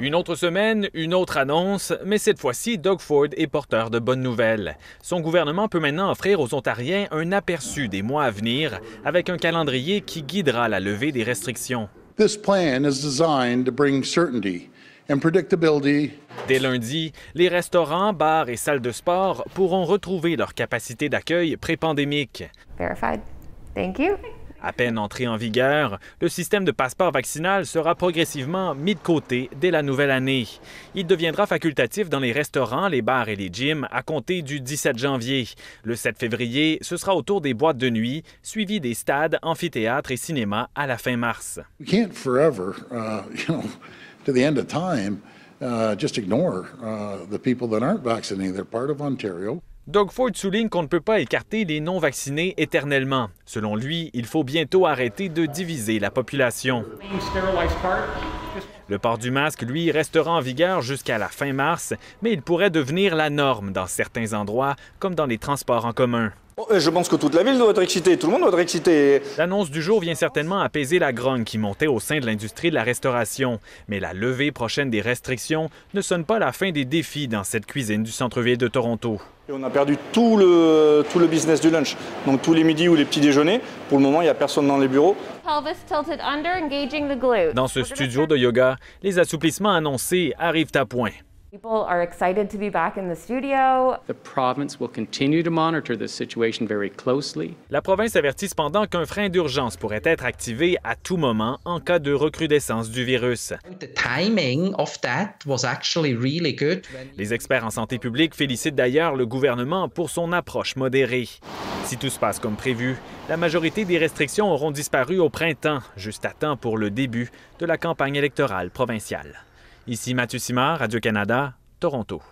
Une autre semaine, une autre annonce, mais cette fois-ci, Doug Ford est porteur de bonnes nouvelles. Son gouvernement peut maintenant offrir aux Ontariens un aperçu des mois à venir avec un calendrier qui guidera la levée des restrictions. Dès lundi, les restaurants, bars et salles de sport pourront retrouver leur capacité d'accueil pré-pandémique. Verified. À peine entré en vigueur, le système de passeport vaccinal sera progressivement mis de côté dès la nouvelle année. Il deviendra facultatif dans les restaurants, les bars et les gyms à compter du 17 janvier. Le 7 février, ce sera autour des boîtes de nuit, suivi des stades, amphithéâtres et cinémas à la fin mars. Doug Ford souligne qu'on ne peut pas écarter les non-vaccinés éternellement. Selon lui, il faut bientôt arrêter de diviser la population. Le port du masque, lui, restera en vigueur jusqu'à la fin mars, mais il pourrait devenir la norme dans certains endroits, comme dans les transports en commun. Je pense que toute la ville doit être excitée, tout le monde doit être excité. L'annonce du jour vient certainement apaiser la grogne qui montait au sein de l'industrie de la restauration. Mais la levée prochaine des restrictions ne sonne pas la fin des défis dans cette cuisine du centre-ville de Toronto on a perdu tout le, tout le business du lunch. Donc tous les midis ou les petits déjeuners, pour le moment, il n'y a personne dans les bureaux. Dans ce studio de yoga, les assouplissements annoncés arrivent à point. La province avertit cependant qu'un frein d'urgence pourrait être activé à tout moment en cas de recrudescence du virus. Les experts en santé publique félicitent d'ailleurs le gouvernement pour son approche modérée. Si tout se passe comme prévu, la majorité des restrictions auront disparu au printemps, juste à temps pour le début de la campagne électorale provinciale. Ici Mathieu Simard, Radio-Canada, Toronto.